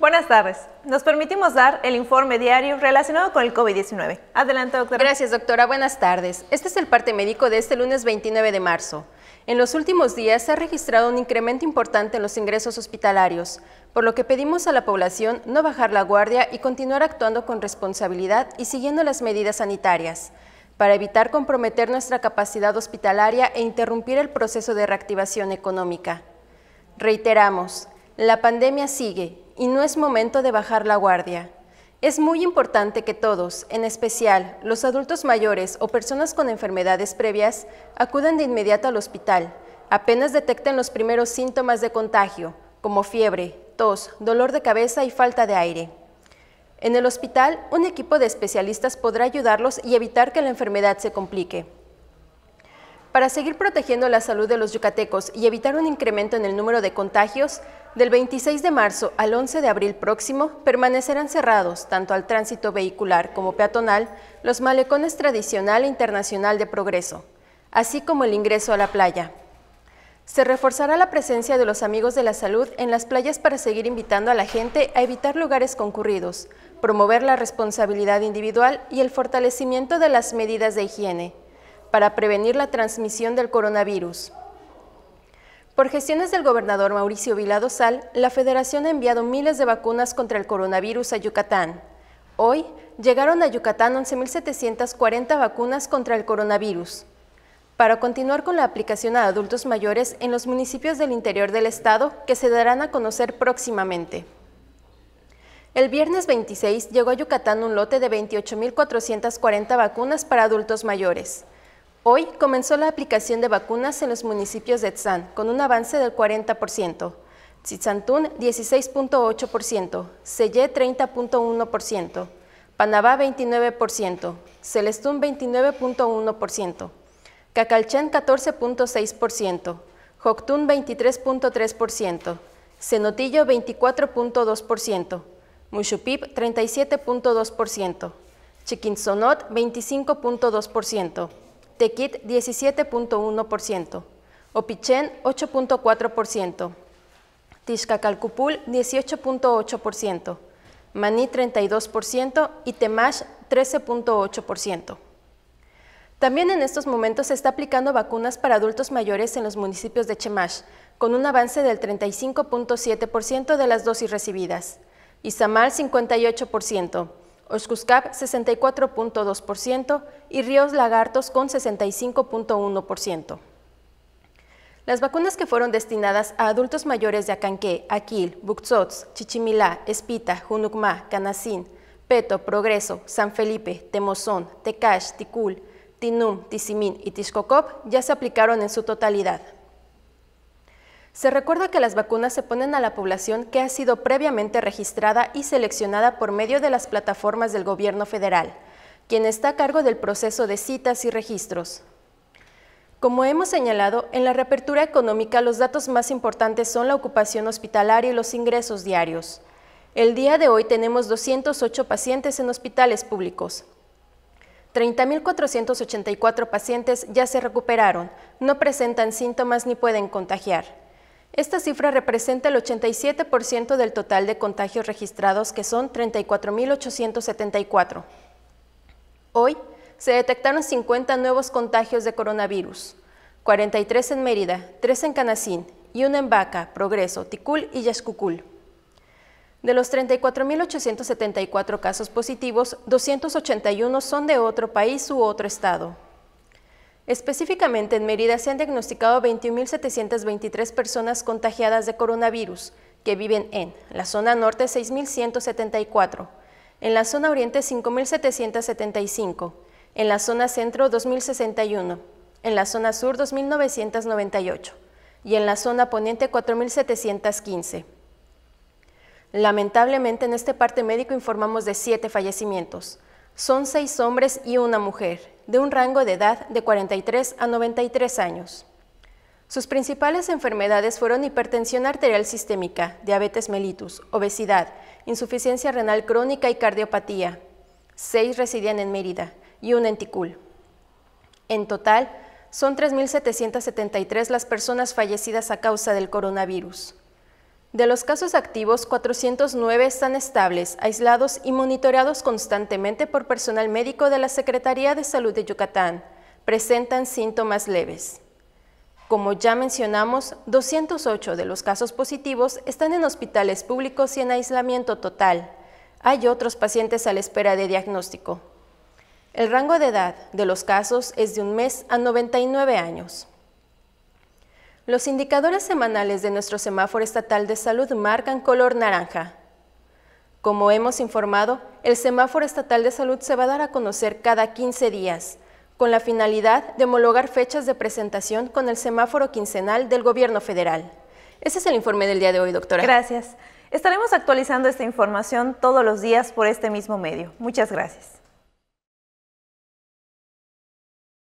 Buenas tardes. Nos permitimos dar el informe diario relacionado con el COVID-19. Adelante, doctora. Gracias, doctora. Buenas tardes. Este es el parte médico de este lunes 29 de marzo. En los últimos días se ha registrado un incremento importante en los ingresos hospitalarios, por lo que pedimos a la población no bajar la guardia y continuar actuando con responsabilidad y siguiendo las medidas sanitarias para evitar comprometer nuestra capacidad hospitalaria e interrumpir el proceso de reactivación económica. Reiteramos, la pandemia sigue y no es momento de bajar la guardia. Es muy importante que todos, en especial los adultos mayores o personas con enfermedades previas, acudan de inmediato al hospital, apenas detecten los primeros síntomas de contagio, como fiebre, tos, dolor de cabeza y falta de aire. En el hospital, un equipo de especialistas podrá ayudarlos y evitar que la enfermedad se complique. Para seguir protegiendo la salud de los yucatecos y evitar un incremento en el número de contagios, del 26 de marzo al 11 de abril próximo permanecerán cerrados, tanto al tránsito vehicular como peatonal, los malecones tradicional e internacional de progreso, así como el ingreso a la playa. Se reforzará la presencia de los amigos de la salud en las playas para seguir invitando a la gente a evitar lugares concurridos, promover la responsabilidad individual y el fortalecimiento de las medidas de higiene para prevenir la transmisión del coronavirus. Por gestiones del gobernador Mauricio Vilado Sal, la federación ha enviado miles de vacunas contra el coronavirus a Yucatán. Hoy llegaron a Yucatán 11.740 vacunas contra el coronavirus. Para continuar con la aplicación a adultos mayores en los municipios del interior del estado que se darán a conocer próximamente. El viernes 26 llegó a Yucatán un lote de 28.440 vacunas para adultos mayores. Hoy comenzó la aplicación de vacunas en los municipios de Tzán, con un avance del 40%, Tzitzantún 16.8%, Selle, 30.1%, Panabá 29%, Celestún 29.1%, Cacalchán 14.6%, Joctún 23.3%, Cenotillo 24.2%, Mushupip 37.2%, Chiquinzonot, 25.2%, Tequit 17.1%, Opichén 8.4%, Tixcacalcupul 18.8%, Maní 32% y Temash 13.8%. También en estos momentos se está aplicando vacunas para adultos mayores en los municipios de Chemash, con un avance del 35.7% de las dosis recibidas, Izamal 58%, Oxcuscap 64.2% y Ríos Lagartos con 65.1%. Las vacunas que fueron destinadas a adultos mayores de Acanqué, Aquil, Buxots, Chichimilá, Espita, Junucmá, Canacín, Peto, Progreso, San Felipe, Temozón, Tecash, Ticul, Tinum, Tisimin y Tiscocop ya se aplicaron en su totalidad. Se recuerda que las vacunas se ponen a la población que ha sido previamente registrada y seleccionada por medio de las plataformas del gobierno federal, quien está a cargo del proceso de citas y registros. Como hemos señalado, en la reapertura económica los datos más importantes son la ocupación hospitalaria y los ingresos diarios. El día de hoy tenemos 208 pacientes en hospitales públicos. 30.484 pacientes ya se recuperaron, no presentan síntomas ni pueden contagiar. Esta cifra representa el 87% del total de contagios registrados, que son 34.874. Hoy se detectaron 50 nuevos contagios de coronavirus, 43 en Mérida, 3 en Canacín y 1 en Baca, Progreso, Ticul y Yaxcucul. De los 34.874 casos positivos, 281 son de otro país u otro estado. Específicamente en Mérida se han diagnosticado 21.723 personas contagiadas de coronavirus que viven en la zona norte 6.174, en la zona oriente 5.775, en la zona centro 2.061, en la zona sur 2.998 y en la zona poniente 4.715. Lamentablemente en este parte médico informamos de siete fallecimientos, son seis hombres y una mujer, de un rango de edad de 43 a 93 años. Sus principales enfermedades fueron hipertensión arterial sistémica, diabetes mellitus, obesidad, insuficiencia renal crónica y cardiopatía. Seis residían en Mérida y un en Ticul. En total, son 3.773 las personas fallecidas a causa del coronavirus. De los casos activos, 409 están estables, aislados y monitoreados constantemente por personal médico de la Secretaría de Salud de Yucatán. Presentan síntomas leves. Como ya mencionamos, 208 de los casos positivos están en hospitales públicos y en aislamiento total. Hay otros pacientes a la espera de diagnóstico. El rango de edad de los casos es de un mes a 99 años. Los indicadores semanales de nuestro semáforo estatal de salud marcan color naranja. Como hemos informado, el semáforo estatal de salud se va a dar a conocer cada 15 días, con la finalidad de homologar fechas de presentación con el semáforo quincenal del Gobierno federal. Ese es el informe del día de hoy, doctora. Gracias. Estaremos actualizando esta información todos los días por este mismo medio. Muchas gracias.